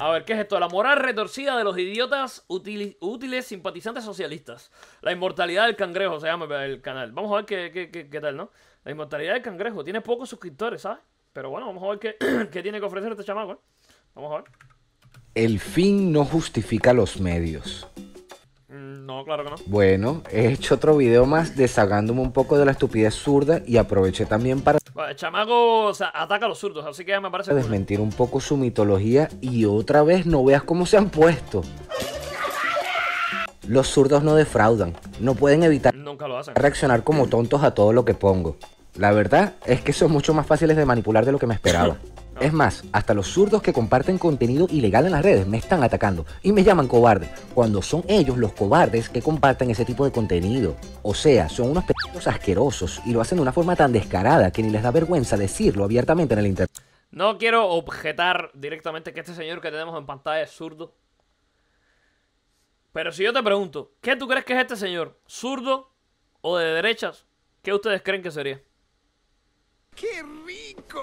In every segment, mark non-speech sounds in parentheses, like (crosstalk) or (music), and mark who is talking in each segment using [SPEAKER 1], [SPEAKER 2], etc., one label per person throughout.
[SPEAKER 1] A ver, ¿qué es esto? La moral retorcida de los idiotas útiles, simpatizantes socialistas. La inmortalidad del cangrejo se llama el canal. Vamos a ver qué, tal, ¿no? La inmortalidad del cangrejo. Tiene pocos suscriptores, ¿sabes? Pero bueno, vamos a ver qué, (clears throat) qué tiene que ofrecer este chamaco, ¿eh? Vamos a ver.
[SPEAKER 2] El fin no justifica los medios.
[SPEAKER 1] Mm, no, claro que no.
[SPEAKER 2] Bueno, he hecho otro video más desagándome un poco de la estupidez zurda y aproveché también para...
[SPEAKER 1] El chamaco ataca a los zurdos, así que me parece...
[SPEAKER 2] Desmentir un poco su mitología y otra vez no veas cómo se han puesto. Los zurdos no defraudan, no pueden evitar Nunca reaccionar como tontos a todo lo que pongo. La verdad es que son mucho más fáciles de manipular de lo que me esperaba. (laughs) Es más, hasta los zurdos que comparten contenido ilegal en las redes me están atacando y me llaman cobarde, cuando son ellos los cobardes que comparten ese tipo de contenido. O sea, son unos pequeños asquerosos y lo hacen de una forma tan descarada que ni les da vergüenza decirlo abiertamente en el internet.
[SPEAKER 1] No quiero objetar directamente que este señor que tenemos en pantalla es zurdo. Pero si yo te pregunto, ¿qué tú crees que es este señor? ¿Zurdo o de derechas? ¿Qué ustedes creen que sería?
[SPEAKER 2] ¡Qué rico!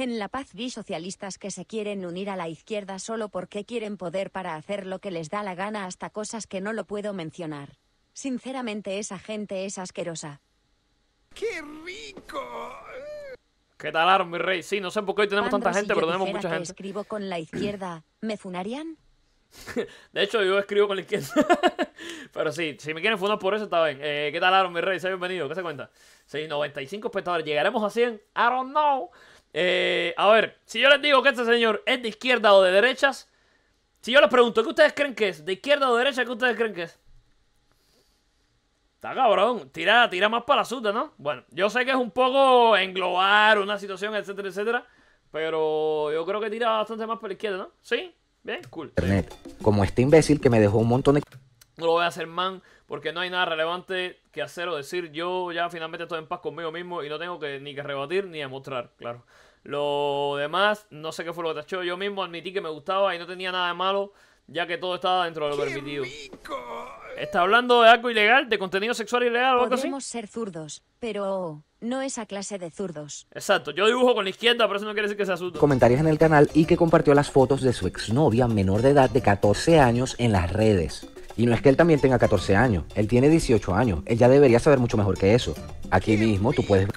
[SPEAKER 3] En La Paz vi socialistas que se quieren unir a la izquierda solo porque quieren poder para hacer lo que les da la gana hasta cosas que no lo puedo mencionar. Sinceramente esa gente es asquerosa. ¡Qué
[SPEAKER 1] rico! ¿Qué tal, mi rey? Sí, no sé por qué hoy tenemos tanta gente, pero tenemos mucha que gente.
[SPEAKER 3] escribo con la izquierda, (clears throat) ¿me funarían?
[SPEAKER 1] (laughs) De hecho, yo escribo con la izquierda. (laughs) Pero sí, si me quieren funar por eso, está bien. Eh, ¿Qué tal, mi rey? Sea bienvenido, ¿qué se cuenta? Sí, 95 espectadores. ¿Llegaremos a 100? I don't know. Eh, a ver, si yo les digo que este señor es de izquierda o de derechas, si yo les pregunto, ¿qué ustedes creen que es? ¿De izquierda o de derecha? ¿Qué ustedes creen que es? Está cabrón, tira, tira más para la suda, ¿no? Bueno, yo sé que es un poco englobar una situación, etcétera, etcétera, pero yo creo que tira bastante más para la izquierda, ¿no? ¿Sí? Bien, cool.
[SPEAKER 2] Internet, como este imbécil que me dejó un montón de...
[SPEAKER 1] No lo voy a hacer, man, porque no hay nada relevante que hacer o decir. Yo ya finalmente estoy en paz conmigo mismo y no tengo que ni que rebatir ni demostrar, claro. Lo demás, no sé qué fue lo que tachó. Yo mismo admití que me gustaba y no tenía nada de malo, ya que todo estaba dentro de lo permitido. ¿Está hablando de algo ilegal? ¿De contenido sexual ilegal o algo así? Podemos
[SPEAKER 3] ser zurdos, pero no esa clase de zurdos. Exacto, yo dibujo con la izquierda, pero eso no quiere decir que sea zurdo.
[SPEAKER 2] Comentarios en el canal y que compartió las fotos de su exnovia menor de edad de 14 años en las redes. Y no es que él también tenga 14 años, él tiene 18 años, él ya debería saber mucho mejor que eso. Aquí mismo tú puedes...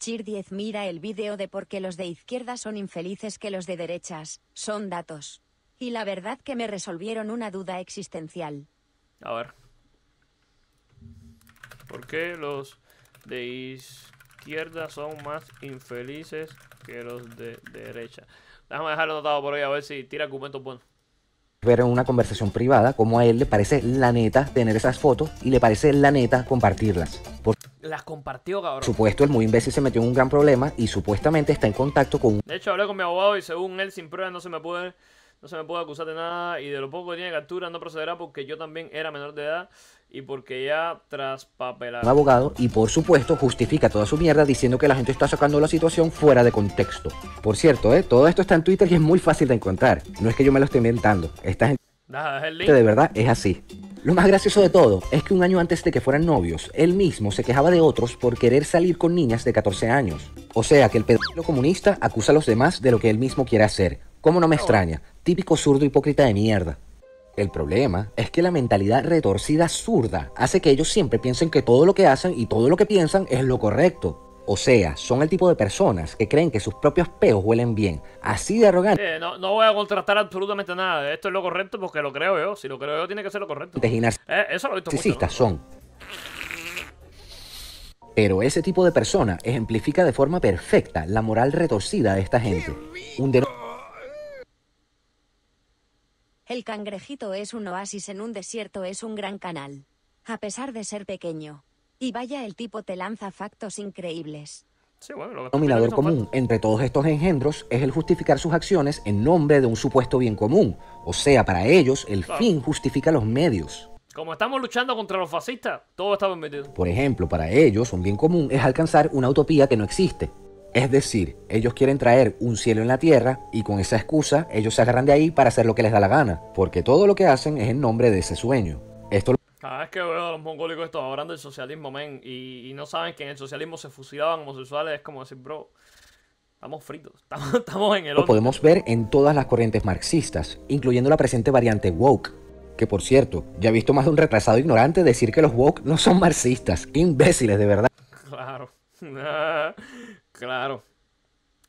[SPEAKER 3] Chir 10 mira el vídeo de por qué los de izquierda son infelices que los de derechas, son datos. Y la verdad que me resolvieron una duda existencial.
[SPEAKER 1] A ver. ¿Por qué los de izquierda son más infelices que los de derecha? Déjame dejarlo notado por ahí a ver si tira argumentos buenos
[SPEAKER 2] ver en una conversación privada cómo a él le parece la neta tener esas fotos y le parece la neta compartirlas. Por...
[SPEAKER 1] Las compartió, cabrón. Por supuesto, el
[SPEAKER 2] muy imbécil se metió en un gran problema y supuestamente está en contacto con un... De
[SPEAKER 1] hecho, hablé con mi abogado y según él, sin pruebas, no se me puede... No se me puede acusar de nada y de lo poco que tiene captura no procederá porque yo también era menor de edad y porque ya traspapelaron. Un abogado
[SPEAKER 2] y por supuesto justifica toda su mierda diciendo que la gente está sacando la situación fuera de contexto. Por cierto, ¿eh? todo esto está en Twitter y es muy fácil de encontrar. No es que yo me lo esté inventando. Esta gente que de verdad es así. Lo más gracioso de todo es que un año antes de que fueran novios, él mismo se quejaba de otros por querer salir con niñas de 14 años. O sea que el pedo comunista acusa a los demás de lo que él mismo quiere hacer. ¿Cómo no me extraña? Típico zurdo hipócrita de mierda. El problema es que la mentalidad retorcida zurda hace que ellos siempre piensen que todo lo que hacen y todo lo que piensan es lo correcto. O sea, son el tipo de personas que creen que sus propios peos huelen bien. Así de arrogante.
[SPEAKER 1] Eh, no, no, voy a contrastar absolutamente nada. Esto es lo correcto porque lo creo yo. Si lo creo yo, tiene que ser lo correcto. Eh, eso lo he visto mucho,
[SPEAKER 2] son. Pero ese tipo de persona ejemplifica de forma perfecta la moral retorcida de esta gente. Un
[SPEAKER 3] el cangrejito es un oasis en un desierto, es un gran canal. A pesar de ser pequeño, y vaya, el tipo te lanza factos increíbles. Sí, bueno, denominador común
[SPEAKER 2] entre todos estos engendros es el justificar sus acciones en nombre de un supuesto bien común. O sea, para ellos, el fin justifica los medios.
[SPEAKER 1] Como estamos luchando contra los fascistas, todo está permitido.
[SPEAKER 2] Por ejemplo, para ellos, un bien común es alcanzar una utopía que no existe. Es decir, ellos quieren traer un cielo en la tierra y con esa excusa ellos se agarran de ahí para hacer lo que les da la gana, porque todo lo que hacen es en nombre de ese sueño. Esto cada
[SPEAKER 1] vez que veo a los mongólicos estos hablando del socialismo, men, y, no saben que en el socialismo se fusilaban homosexuales, es como decir, bro, estamos fritos, (laughs) estamos, en el otro. Lo
[SPEAKER 2] podemos ver en todas las corrientes marxistas, incluyendo la presente variante woke. Que por cierto, ya he visto más de un retrasado ignorante decir que los woke no son marxistas. (laughs) imbéciles, de verdad. Claro.
[SPEAKER 1] (laughs) claro.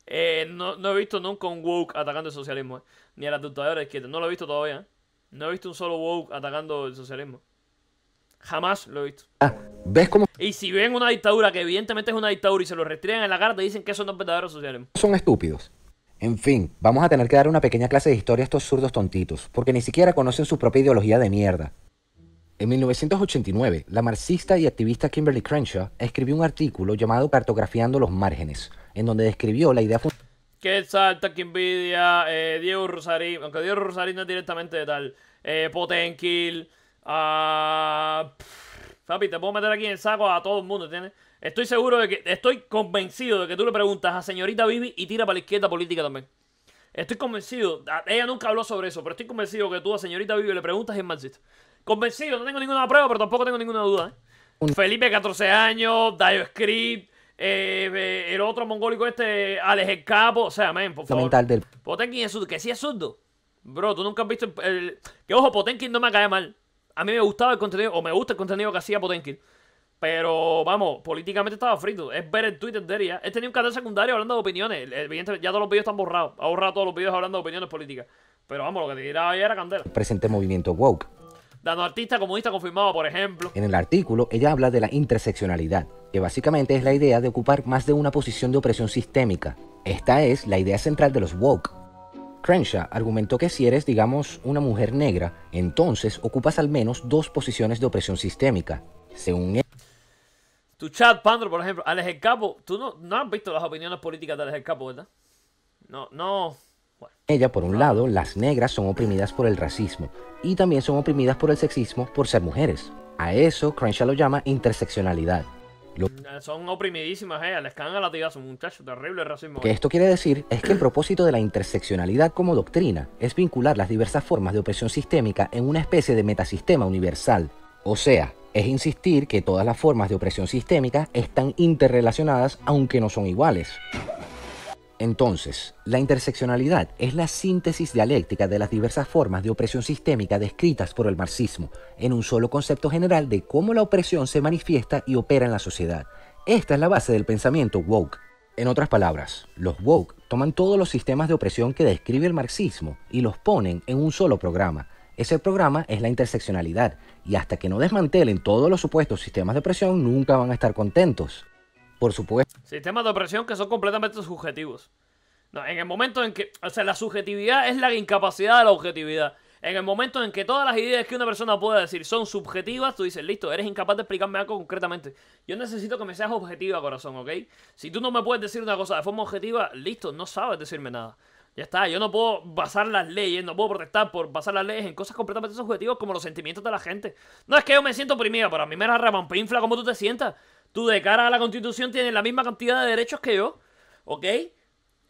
[SPEAKER 1] Eh, no, he visto nunca un woke atacando el socialismo, eh, ni a las dictadores de No lo he visto todavía. No he visto un solo woke atacando el socialismo. Jamás lo he visto. Ah, ¿Ves cómo? Y si ven una dictadura, que evidentemente es una dictadura, y se lo restringen en la cara, te dicen que son los verdaderos sociales.
[SPEAKER 2] Son estúpidos. En fin, vamos a tener que dar una pequeña clase de historia a estos zurdos tontitos, porque ni siquiera conocen su propia ideología de mierda. En 1989, la marxista y activista Kimberly Crenshaw escribió un artículo llamado Cartografiando los márgenes, en donde describió la idea
[SPEAKER 1] que salta, eh, Diego Rosarín, aunque Diego Rosarín no es directamente de tal, eh, Ah, te puedo meter aquí en el saco a todo el mundo, ¿entiendes? Estoy seguro de que, estoy convencido de que tú le preguntas a señorita Vivi y tira para la izquierda política también. Estoy convencido, ella nunca habló sobre eso, pero estoy convencido que tú a señorita Vivi le preguntas y es marxista. Convencido, no tengo ninguna prueba, pero tampoco tengo ninguna duda. ¿eh? Felipe, 14 años, Dayo Script, eh, el otro mongólico este, Alex el Capo, o sea, men, por favor. Potenkin es surdo, que sí es zurdo. Bro, tú nunca has visto Que ojo, Potenkin no me cae mal a mí me gustaba el contenido, o me gusta el contenido que hacía Potenkin. Pero vamos, políticamente estaba frito. Es ver el Twitter de ella. He este tenido un canal secundario hablando de opiniones. Eh, evidentemente, ya todos los vídeos están borrados. Ha borrado todos los vídeos hablando de opiniones políticas. Pero vamos, lo que te tiraba ayer era candela.
[SPEAKER 2] Presente movimiento woke.
[SPEAKER 1] Dando artista comunista confirmado, por ejemplo.
[SPEAKER 2] En el artículo, ella habla de la interseccionalidad, que básicamente es la idea de ocupar más de una posición de opresión sistémica. Esta es la idea central de los woke Crenshaw argumentó que si eres, digamos, una mujer negra, entonces ocupas al menos dos posiciones de opresión sistémica. Según él.
[SPEAKER 1] Tu chat, Pandro, por ejemplo, Alex El Capo, tú no, no has visto las opiniones políticas de Alejandro ¿verdad? No, no.
[SPEAKER 2] Ella, por un lado, las negras son oprimidas por el racismo y también son oprimidas por el sexismo por ser mujeres. A eso Crenshaw lo llama interseccionalidad.
[SPEAKER 1] Son oprimidísimas eh, les cagan a la latigazo, muchachos, terrible racismo. Que esto
[SPEAKER 2] quiere decir es que el propósito de la interseccionalidad como doctrina es vincular las diversas formas de opresión sistémica en una especie de metasistema universal. O sea, es insistir que todas las formas de opresión sistémica están interrelacionadas aunque no son iguales. Entonces, la interseccionalidad es la síntesis dialéctica de las diversas formas de opresión sistémica descritas por el marxismo, en un solo concepto general de cómo la opresión se manifiesta y opera en la sociedad. Esta es la base del pensamiento woke. En otras palabras, los woke toman todos los sistemas de opresión que describe el marxismo y los ponen en un solo programa. Ese programa es la interseccionalidad, y hasta que no desmantelen todos los supuestos sistemas de opresión nunca van a estar contentos por supuesto.
[SPEAKER 1] Sistemas de opresión que son completamente subjetivos. No, en el momento en que, o sea, la subjetividad es la incapacidad de la objetividad. En el momento en que todas las ideas que una persona pueda decir son subjetivas, tú dices, listo, eres incapaz de explicarme algo concretamente. Yo necesito que me seas objetiva, corazón, ¿ok? Si tú no me puedes decir una cosa de forma objetiva, listo, no sabes decirme nada. Ya está, yo no puedo basar las leyes, no puedo protestar por basar las leyes en cosas completamente subjetivas como los sentimientos de la gente. No es que yo me siento oprimida, pero a mí me la ramampinfla como tú te sientas. Tú de cara a la constitución tienes la misma cantidad de derechos que yo, ¿ok?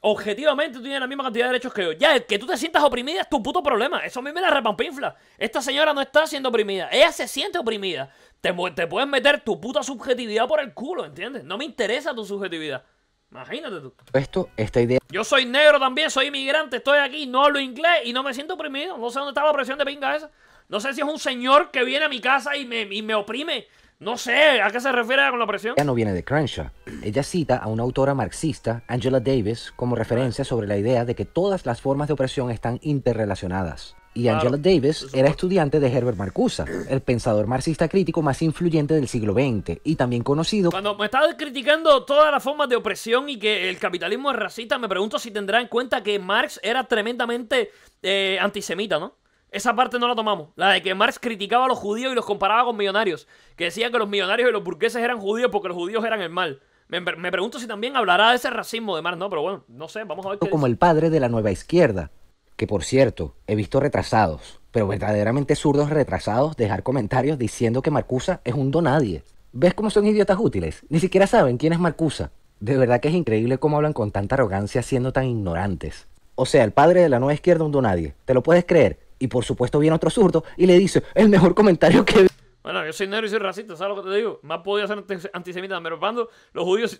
[SPEAKER 1] Objetivamente tú tienes la misma cantidad de derechos que yo. Ya, el que tú te sientas oprimida es tu puto problema. Eso a mí me la repampinfla. Esta señora no está siendo oprimida. Ella se siente oprimida. Te, te puedes meter tu puta subjetividad por el culo, ¿entiendes? No me interesa tu subjetividad. Imagínate tú.
[SPEAKER 2] Esto, esta idea.
[SPEAKER 1] Yo soy negro también, soy inmigrante, estoy aquí, no hablo inglés y no me siento oprimido. No sé dónde está la opresión de pinga esa. No sé si es un señor que viene a mi casa y me, y me oprime. No sé, ¿a qué se refiere con la opresión?
[SPEAKER 2] Ya no viene de Crenshaw. Ella cita a una autora marxista, Angela Davis, como referencia sobre la idea de que todas las formas de opresión están interrelacionadas. Y Angela Davis era estudiante de Herbert Marcuse, el pensador marxista crítico más influyente del siglo XX y también conocido.
[SPEAKER 1] Cuando me estás criticando todas las formas de opresión y que el capitalismo es racista, me pregunto si tendrá en cuenta que Marx era tremendamente eh, antisemita, ¿no? Esa parte no la tomamos. La de que Marx criticaba a los judíos y los comparaba con millonarios. Que decía que los millonarios y los burgueses eran judíos porque los judíos eran el mal. Me, pregunto si también hablará de ese racismo de Marx, ¿no? Pero bueno, no sé, vamos a ver. como
[SPEAKER 2] el padre de la nueva izquierda. Que por cierto, he visto retrasados, pero verdaderamente zurdos retrasados, dejar comentarios diciendo que Marcusa es un donadie. ¿Ves cómo son idiotas útiles? Ni siquiera saben quién es Marcusa. De verdad que es increíble cómo hablan con tanta arrogancia siendo tan ignorantes. O sea, el padre de la nueva izquierda un donadie. ¿Te lo puedes creer? Y por supuesto viene otro zurdo y le dice el mejor comentario que...
[SPEAKER 1] Bueno, yo soy negro y soy racista, ¿sabes lo que te digo? Más podía ser antisemita, pero Pando, los judíos...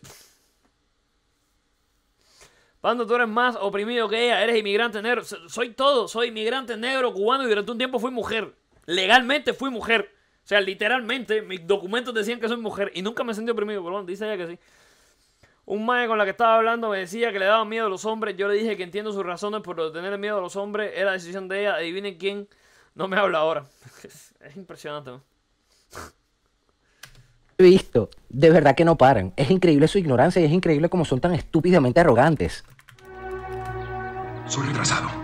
[SPEAKER 1] Pando, tú eres más oprimido que ella, eres inmigrante negro. Soy todo, soy inmigrante negro, cubano y durante un tiempo fui mujer. Legalmente fui mujer. O sea, literalmente, mis documentos decían que soy mujer y nunca me sentí oprimido, pero bueno, dice ella que sí. Un mae con la que estaba hablando me decía que le daba miedo a los hombres. Yo le dije que entiendo sus razones por tener miedo a los hombres. Era decisión de ella. Adivinen quién no me habla ahora. (laughs) Es, impresionante.
[SPEAKER 2] He visto. De verdad que no paran. Es increíble su ignorancia y es increíble cómo son tan estúpidamente arrogantes. Soy retrasado.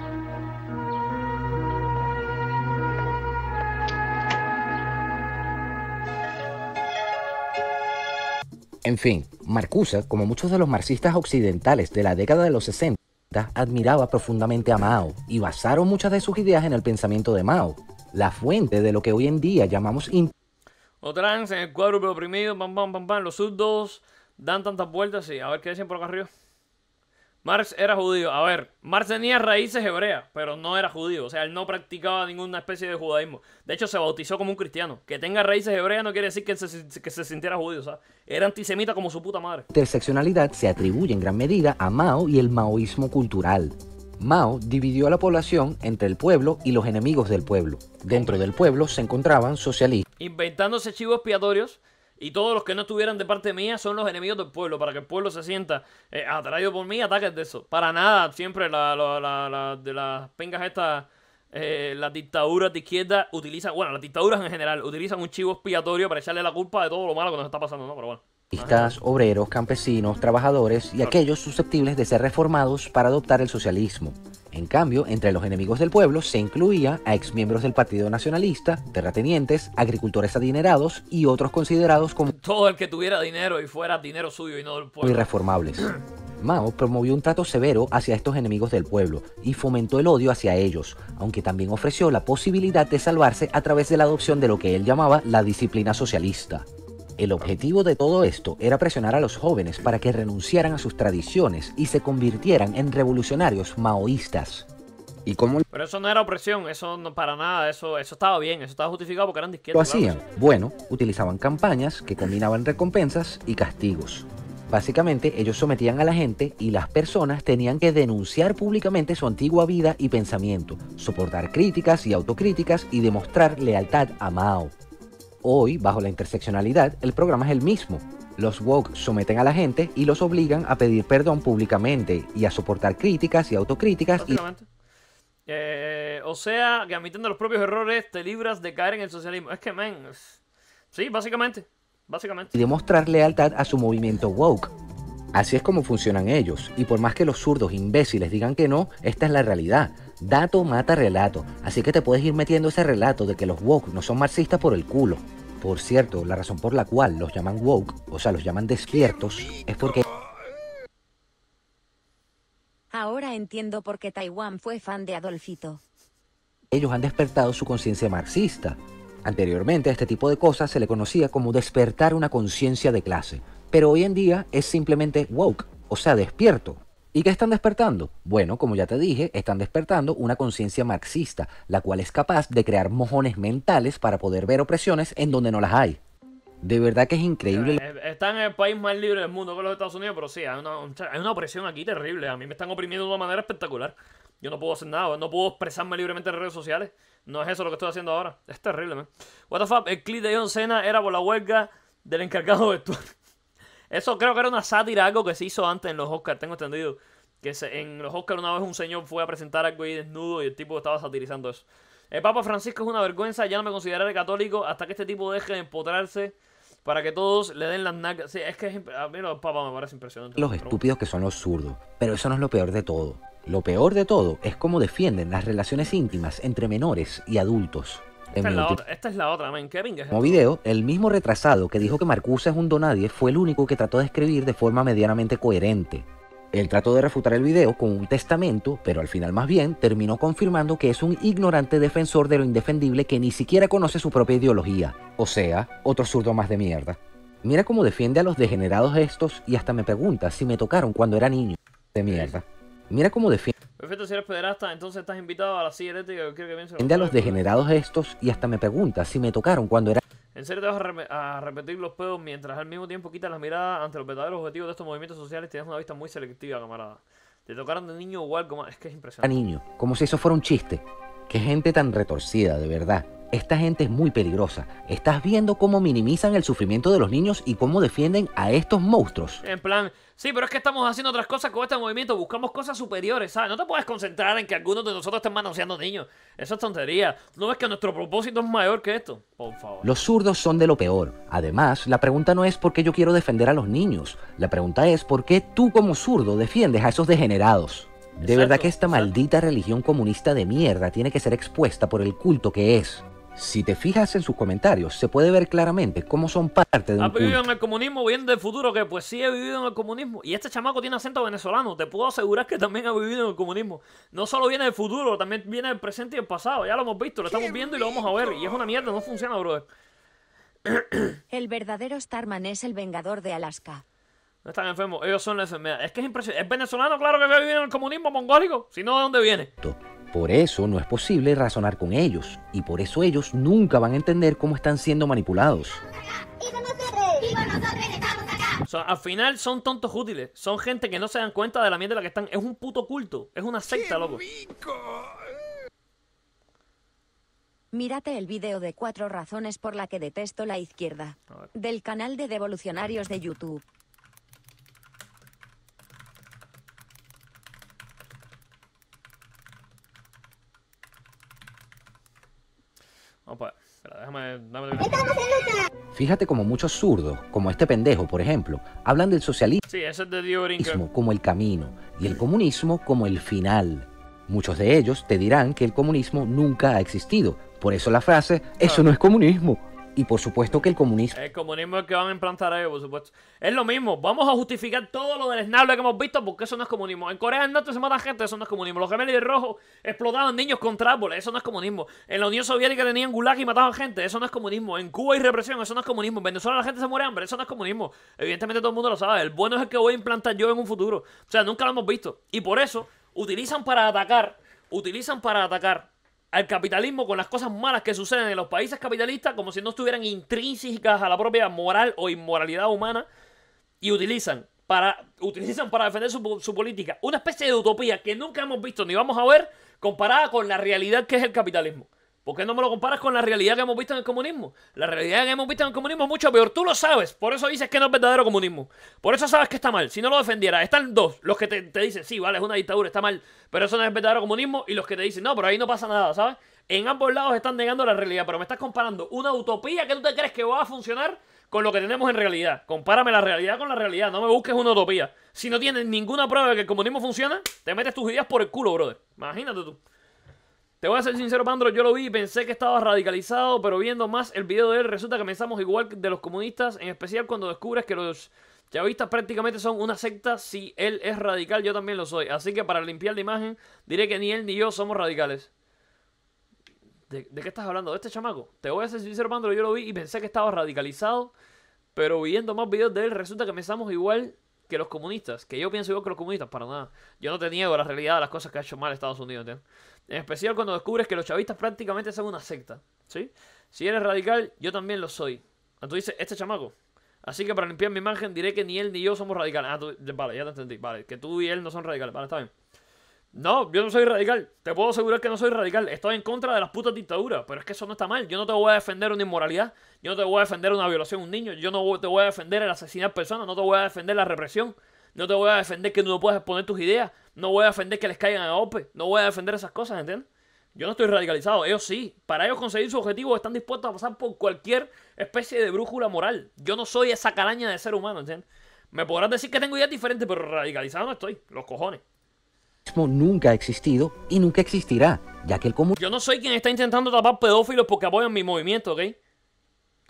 [SPEAKER 2] En fin, Marcuse, como muchos de los marxistas occidentales de la década de los 60, admiraba profundamente a Mao y basaron muchas de sus ideas en el pensamiento de Mao, la fuente de lo que hoy en día llamamos o
[SPEAKER 1] en el cuadro oprimido, pam, pam, pam, Los subdos dan tantas vueltas y a ver qué dicen por acá arriba. Marx era judío. A ver, Marx tenía raíces hebreas, pero no era judío. O sea, él no practicaba ninguna especie de judaísmo. De hecho, se bautizó como un cristiano. Que tenga raíces hebreas no quiere decir que se, sintiera judío. O sea, era antisemita como su puta madre.
[SPEAKER 2] Interseccionalidad se atribuye en gran medida a Mao y el maoísmo cultural. Mao dividió a la población entre el pueblo y los enemigos del pueblo. Dentro del pueblo se encontraban socialistas.
[SPEAKER 1] Inventándose chivos expiatorios y todos los que no estuvieran de parte mía son los enemigos del pueblo, para que el pueblo se sienta eh, atraído por mí, ataques de eso. Para nada, siempre la, la, la, de las pengas estas, eh, las dictaduras de izquierda utilizan, bueno, las dictaduras en general, utilizan un chivo expiatorio para echarle la culpa de todo lo malo que nos está pasando, ¿no? Pero bueno.
[SPEAKER 2] Artistas, obreros, campesinos, trabajadores y aquellos susceptibles de ser reformados para adoptar el socialismo. En cambio, entre los enemigos del pueblo se incluía a exmiembros del Partido Nacionalista, terratenientes, agricultores adinerados y otros considerados como...
[SPEAKER 1] Todo el que tuviera dinero y fuera dinero suyo y no del pueblo.
[SPEAKER 2] Irreformables. Mao promovió un trato severo hacia estos enemigos del pueblo y fomentó el odio hacia ellos, aunque también ofreció la posibilidad de salvarse a través de la adopción de lo que él llamaba la disciplina socialista. El objetivo de todo esto era presionar a los jóvenes para que renunciaran a sus tradiciones y se convirtieran en revolucionarios maoístas. Y Pero
[SPEAKER 1] eso no era opresión, eso no para nada, eso, eso estaba bien, eso estaba justificado porque eran de izquierda. Lo hacían.
[SPEAKER 2] Bueno, utilizaban campañas que combinaban recompensas y castigos. Básicamente, ellos sometían a la gente y las personas tenían que denunciar públicamente su antigua vida y pensamiento, soportar críticas y autocríticas y demostrar lealtad a Mao. Hoy, bajo la interseccionalidad, el programa es el mismo. Los woke someten a la gente y los obligan a pedir perdón públicamente y a soportar críticas y autocríticas.
[SPEAKER 1] Eh, o sea, que admitiendo los propios errores te libras de caer en el socialismo. Es que, men, sí, básicamente. Básicamente.
[SPEAKER 2] Y demostrar lealtad a su movimiento woke. Así es como funcionan ellos, y por más que los zurdos imbéciles digan que no, esta es la realidad. Dato mata relato, así que te puedes ir metiendo ese relato de que los woke no son marxistas por el culo. Por cierto, la razón por la cual los llaman woke, o sea, los llaman despiertos, es porque...
[SPEAKER 3] Ahora entiendo por qué Taiwán fue fan de Adolfito.
[SPEAKER 2] Ellos han despertado su conciencia marxista. Anteriormente a este tipo de cosas se le conocía como despertar una conciencia de clase pero hoy en día es simplemente woke, o sea, despierto. ¿Y qué están despertando? Bueno, como ya te dije, están despertando una conciencia marxista, la cual es capaz de crear mojones mentales para poder ver opresiones en donde no las hay. De verdad que es increíble. Eh, eh,
[SPEAKER 1] están en el país más libre del mundo que los Estados Unidos, pero sí, hay una, opresión aquí terrible. A mí me están oprimiendo de una manera espectacular. Yo no puedo hacer nada, no puedo expresarme libremente en redes sociales. No es eso lo que estoy haciendo ahora. Es terrible, man. What el clip de John Cena era por la huelga del encargado de Twitter. Eso creo que era una sátira, algo que se hizo antes en los Oscars, tengo entendido. Que en los Oscars una vez un señor fue a presentar algo ahí desnudo y el tipo estaba satirizando eso. El Papa Francisco es una vergüenza, ya no me consideraré católico hasta que este tipo deje de empotrarse para que todos le den las nalgas. Sí, es que a mí los Papa me parece impresionante. Los estúpidos
[SPEAKER 2] que son los zurdos, pero eso no es lo peor de todo. Lo peor de todo es cómo defienden las relaciones íntimas entre menores y adultos. Esta
[SPEAKER 1] es, la otra, Como video,
[SPEAKER 2] el mismo retrasado que dijo que Marcuse es un donadie fue el único que trató de escribir de forma medianamente coherente. Él trató de refutar el video con un testamento, pero al final más bien terminó confirmando que es un ignorante defensor de lo indefendible que ni siquiera conoce su propia ideología, o sea, otro zurdo más de mierda. Mira cómo defiende a los degenerados estos y hasta me pregunta si me tocaron cuando era niño. De mierda. Mira cómo defiende.
[SPEAKER 1] Perfecto, si eres pederasta, entonces estás invitado a la silla eléctrica. Yo quiero que a los degenerados
[SPEAKER 2] estos y hasta me pregunta si me tocaron cuando era.
[SPEAKER 1] ¿En serio te vas a, repetir los pedos mientras al mismo tiempo quitas la mirada ante los verdaderos objetivos de estos movimientos sociales? Tienes una vista muy selectiva, camarada. Te tocaron de niño igual como... Es que es impresionante. A niño,
[SPEAKER 2] como si eso fuera un chiste. Qué gente tan retorcida, de verdad. Esta gente es muy peligrosa. ¿Estás viendo cómo minimizan el sufrimiento de los niños y cómo defienden a estos monstruos?
[SPEAKER 1] En plan, sí, pero es que estamos haciendo otras cosas con este movimiento. Buscamos cosas superiores, ¿sabes? No te puedes concentrar en que algunos de nosotros estén manoseando niños. Eso es tontería. ¿No es que nuestro propósito es mayor que esto? Por favor.
[SPEAKER 2] Los zurdos son de lo peor. Además, la pregunta no es por qué yo quiero defender a los niños. La pregunta es por qué tú como zurdo defiendes a esos degenerados. De verdad que esta maldita religión comunista de mierda tiene que ser expuesta por el culto que es. Si te fijas en sus comentarios, se puede ver claramente cómo son parte de un. Ha vivido
[SPEAKER 1] en el comunismo, viene del futuro, que pues sí he vivido en el comunismo. Y este chamaco tiene acento venezolano, te puedo asegurar que también ha vivido en el comunismo. No solo viene del futuro, también viene del presente y del pasado. Ya lo hemos visto, lo estamos viendo y lo vamos a ver. Y es una mierda, no funciona, brother.
[SPEAKER 3] El verdadero Starman es el vengador de Alaska.
[SPEAKER 1] No están enfermos, ellos son la enfermedad. Es que es impresionante. Es venezolano, claro que a en el comunismo mongólico. Si no, ¿de dónde viene?
[SPEAKER 2] Por eso no es posible razonar con ellos. Y por eso ellos nunca van a entender cómo están siendo manipulados.
[SPEAKER 1] O sea, al final son tontos útiles. Son gente que no se dan cuenta de la mierda en la que están. Es un puto culto. Es una secta, loco.
[SPEAKER 3] Mírate el video de cuatro razones por la que detesto la izquierda. Del canal de Devolucionarios de YouTube.
[SPEAKER 2] Fíjate como muchos zurdos, como este pendejo, por ejemplo, hablan del socialismo como el camino y el comunismo como el final. Muchos de ellos te dirán que el comunismo nunca ha existido. Por eso la frase, eso no es comunismo, y por supuesto que el comunismo...
[SPEAKER 1] El comunismo es el que van a implantar ellos, por supuesto. Es lo mismo, vamos a justificar todo lo del esnable que hemos visto porque eso no es comunismo. En Corea del Norte se mata gente, eso no es comunismo. Los gemelos de rojo explotaban niños con árboles, eso no es comunismo. En la Unión Soviética tenían gulag y mataban gente, eso no es comunismo. En Cuba hay represión, eso no es comunismo. En Venezuela la gente se muere de hambre, eso no es comunismo. Evidentemente todo el mundo lo sabe, el bueno es el que voy a implantar yo en un futuro. O sea, nunca lo hemos visto. Y por eso utilizan para atacar, utilizan para atacar al capitalismo con las cosas malas que suceden en los países capitalistas como si no estuvieran intrínsecas a la propia moral o inmoralidad humana y utilizan para, utilizan para defender su, su política una especie de utopía que nunca hemos visto ni vamos a ver comparada con la realidad que es el capitalismo. ¿Por qué no me lo comparas con la realidad que hemos visto en el comunismo? La realidad que hemos visto en el comunismo es mucho peor. Tú lo sabes. Por eso dices que no es verdadero comunismo. Por eso sabes que está mal. Si no lo defendieras, están dos. Los que te, dicen, sí, vale, es una dictadura, está mal. Pero eso no es verdadero comunismo. Y los que te dicen, no, pero ahí no pasa nada, ¿sabes? En ambos lados están negando la realidad. Pero me estás comparando una utopía que tú te crees que va a funcionar con lo que tenemos en realidad. Compárame la realidad con la realidad. No me busques una utopía. Si no tienes ninguna prueba de que el comunismo funciona, te metes tus ideas por el culo, brother. Imagínate tú. Te voy a ser sincero, Pandro, yo lo vi y pensé que estaba radicalizado, pero viendo más el video de él resulta que pensamos igual de los comunistas, en especial cuando descubres que los chavistas prácticamente son una secta, si él es radical, yo también lo soy. Así que para limpiar la imagen, diré que ni él ni yo somos radicales. ¿De, qué estás hablando? ¿De este chamaco? Te voy a ser sincero, Pandro, yo lo vi y pensé que estaba radicalizado, pero viendo más videos de él resulta que pensamos igual que los comunistas, que yo pienso igual que los comunistas, para nada. Yo no te niego la realidad de las cosas que ha hecho mal Estados Unidos, ¿entiendes? En especial cuando descubres que los chavistas prácticamente son una secta, ¿sí? Si eres radical, yo también lo soy. Entonces ah, dices, este chamaco. Así que para limpiar mi imagen diré que ni él ni yo somos radicales. Ah, tú, vale, ya te entendí. Vale, que tú y él no son radicales. Vale, está bien. No, yo no soy radical. Te puedo asegurar que no soy radical. Estoy en contra de las putas dictaduras. Pero es que eso no está mal. Yo no te voy a defender una inmoralidad yo no te voy a defender una violación a un niño. Yo no te voy a defender el asesinar personas. No te voy a defender la represión. No te voy a defender que no puedas exponer tus ideas. No voy a defender que les caigan a OPE. No voy a defender esas cosas, ¿entiendes? Yo no estoy radicalizado. Ellos sí. Para ellos conseguir su objetivo están dispuestos a pasar por cualquier especie de brújula moral. Yo no soy esa caraña de ser humano, ¿entiendes? Me podrás decir que tengo ideas diferentes, pero radicalizado no estoy. Los cojones.
[SPEAKER 2] Nunca ha existido y nunca existirá, ya que el Yo
[SPEAKER 1] no soy quien está intentando tapar pedófilos porque apoyan mi movimiento, ¿ok?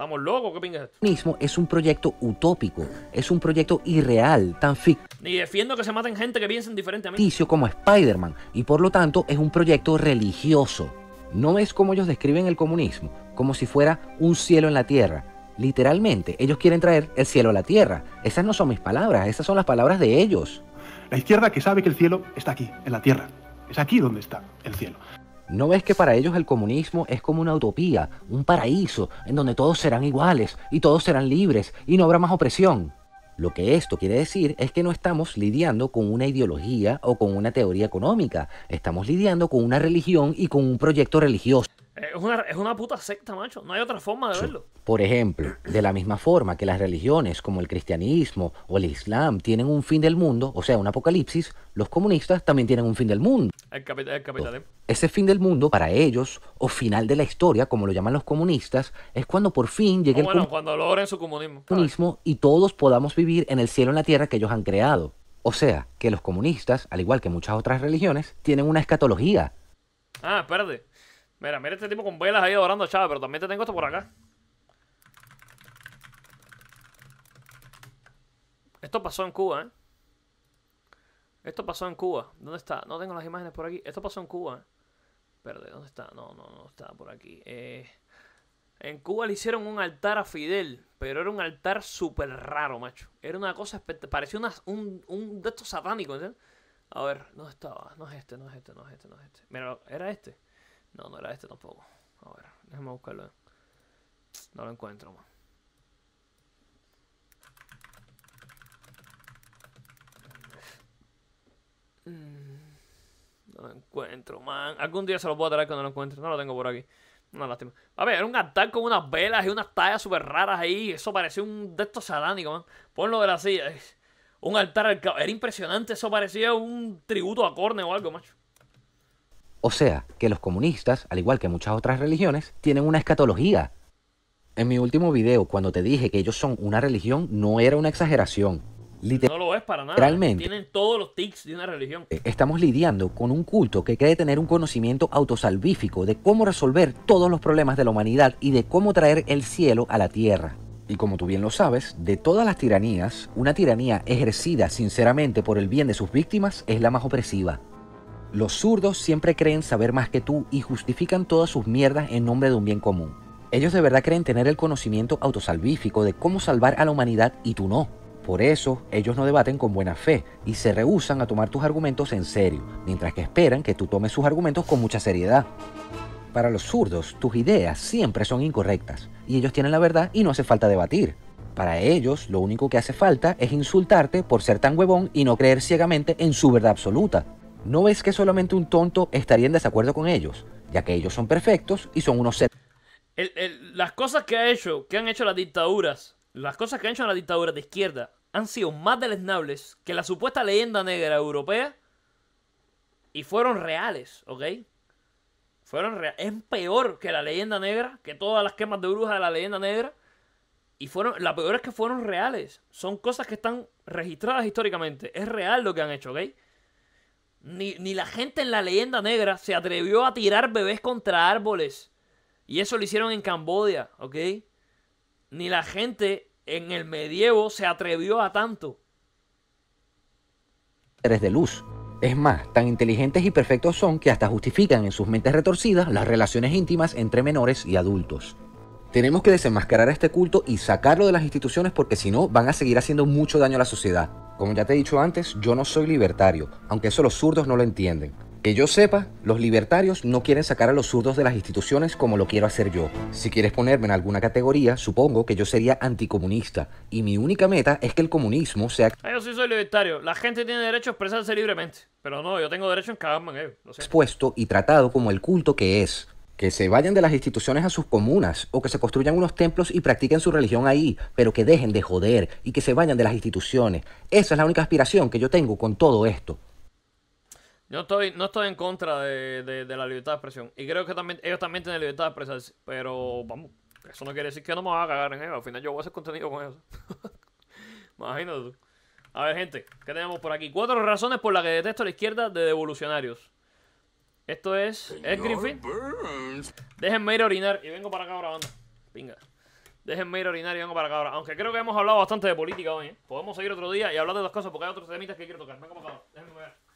[SPEAKER 1] Estamos locos, ¿qué pingas?
[SPEAKER 2] Mismo es un proyecto utópico, es un proyecto irreal, tan ficticio.
[SPEAKER 1] Ni defiendo que se maten gente que piensen diferente a
[SPEAKER 2] Como Spider-Man, y por lo tanto es un proyecto religioso. No es como ellos describen el comunismo, como si fuera un cielo en la tierra. Literalmente, ellos quieren traer el cielo a la tierra. Esas no son mis palabras, esas son las palabras de ellos. La izquierda que sabe que el cielo está aquí, en la tierra. Es aquí donde está el cielo. ¿No ves que para ellos el comunismo es como una utopía, un paraíso, en donde todos serán iguales y todos serán libres y no habrá más opresión? Lo que esto quiere decir es que no estamos lidiando con una ideología o con una teoría económica, estamos lidiando con una religión y con un proyecto religioso.
[SPEAKER 1] Es una, puta secta, macho. No hay otra forma de verlo.
[SPEAKER 2] Por ejemplo, de la misma forma que las religiones como el cristianismo o el islam tienen un fin del mundo, o sea, un apocalipsis, los comunistas también tienen un fin del mundo.
[SPEAKER 1] El, capitalismo.
[SPEAKER 2] Ese fin del mundo, para ellos, o final de la historia, como lo llaman los comunistas, es cuando por fin llegue bueno, el
[SPEAKER 1] cuando logren su comunismo.
[SPEAKER 2] comunismo y todos podamos vivir en el cielo y en la tierra que ellos han creado. O sea, que los comunistas, al igual que muchas otras religiones, tienen una escatología.
[SPEAKER 1] Ah, espérate. Mira, mira este tipo con velas ahí adorando a pero también te tengo esto por acá. Esto pasó en Cuba, ¿eh? Esto pasó en Cuba. ¿Dónde está? No tengo las imágenes por aquí. Esto pasó en Cuba, ¿eh? Espérate, ¿dónde está? No, no, no está por aquí. Eh, en Cuba le hicieron un altar a Fidel, pero era un altar súper raro, macho. Era una cosa, parecía una, un, un de estos satánicos, ¿entiendes? ¿eh? A ver, ¿dónde estaba? No es este, no es este, no es este, no es este. Mira, era este. No, no era este tampoco. A ver, déjame buscarlo. No lo encuentro, man. Mm, no lo encuentro, man. Algún día se lo puedo traer cuando lo encuentre. No lo tengo por aquí. Una lástima. A ver, era un altar con unas velas y unas tallas súper raras ahí. Eso parecía un de estos satánicos, man. Ponlo de la silla. Un altar al Era impresionante. Eso parecía un tributo a corne o algo, macho.
[SPEAKER 2] O sea, que los comunistas, al igual que muchas otras religiones, tienen una escatología. En mi último video, cuando te dije que ellos son una religión, no era una exageración. Literalmente.
[SPEAKER 1] no lo es para nada. Tienen todos los tics de una religión. Eh,
[SPEAKER 2] estamos lidiando con un culto que cree tener un conocimiento autosalvífico de cómo resolver todos los problemas de la humanidad y de cómo traer el cielo a la tierra. Y como tú bien lo sabes, de todas las tiranías, una tiranía ejercida sinceramente por el bien de sus víctimas es la más opresiva. Los zurdos siempre creen saber más que tú y justifican todas sus mierdas en nombre de un bien común. Ellos de verdad creen tener el conocimiento autosalvífico de cómo salvar a la humanidad y tú no. Por eso, ellos no debaten con buena fe y se rehúsan a tomar tus argumentos en serio, mientras que esperan que tú tomes sus argumentos con mucha seriedad. Para los zurdos, tus ideas siempre son incorrectas y ellos tienen la verdad y no hace falta debatir. Para ellos, lo único que hace falta es insultarte por ser tan huevón y no creer ciegamente en su verdad absoluta. ¿no ves que solamente un tonto estaría en desacuerdo con ellos? Ya que ellos son perfectos y son unos
[SPEAKER 1] las cosas que ha hecho, que han hecho las dictaduras, las cosas que han hecho las dictaduras de izquierda han sido más deleznables que la supuesta leyenda negra europea y fueron reales, ¿ok? Fueron reales. Es peor que la leyenda negra, que todas las quemas de brujas de la leyenda negra. Y fueron, la peor es que fueron reales. Son cosas que están registradas históricamente. Es real lo que han hecho, ¿ok? Ni, la gente en la leyenda negra se atrevió a tirar bebés contra árboles. Y eso lo hicieron en Camboya, ¿ok? Ni la gente en el medievo se atrevió a tanto.
[SPEAKER 2] Eres de luz. Es más, tan inteligentes y perfectos son que hasta justifican en sus mentes retorcidas las relaciones íntimas entre menores y adultos. Tenemos que desenmascarar este culto y sacarlo de las instituciones porque si no van a seguir haciendo mucho daño a la sociedad. Como ya te he dicho antes, yo no soy libertario, aunque eso los zurdos no lo entienden. Que yo sepa, los libertarios no quieren sacar a los zurdos de las instituciones como lo quiero hacer yo. Si quieres ponerme en alguna categoría, supongo que yo sería anticomunista. Y mi única meta es que el comunismo sea... Ah,
[SPEAKER 1] yo sí soy libertario. La gente tiene derecho a expresarse libremente. Pero no, yo tengo derecho en cada en
[SPEAKER 2] Expuesto y tratado como el culto que es que se vayan de las instituciones a sus comunas o que se construyan unos templos y practiquen su religión ahí, pero que dejen de joder y que se vayan de las instituciones. Esa es la única aspiración que yo tengo con todo esto.
[SPEAKER 1] Yo estoy, no estoy en contra de, la libertad de expresión. Y creo que también, ellos también tienen libertad de expresión, Pero vamos, eso no quiere decir que no me van a cagar en eso, Al final yo voy a hacer contenido con eso. (laughs) Imagínate tú. A ver, gente, ¿qué tenemos por aquí? Cuatro razones por las que detesto a la izquierda de devolucionarios. Esto es ¿Es Griffith. Déjenme ir a orinar y vengo para acá ahora, banda. Pinga. Déjenme ir a orinar y vengo para acá ahora. Aunque creo que hemos hablado bastante de política hoy, ¿eh? Podemos seguir otro día y hablar de dos cosas porque hay otros temitas que quiero tocar. Vengo para acá.
[SPEAKER 2] Déjenme ver.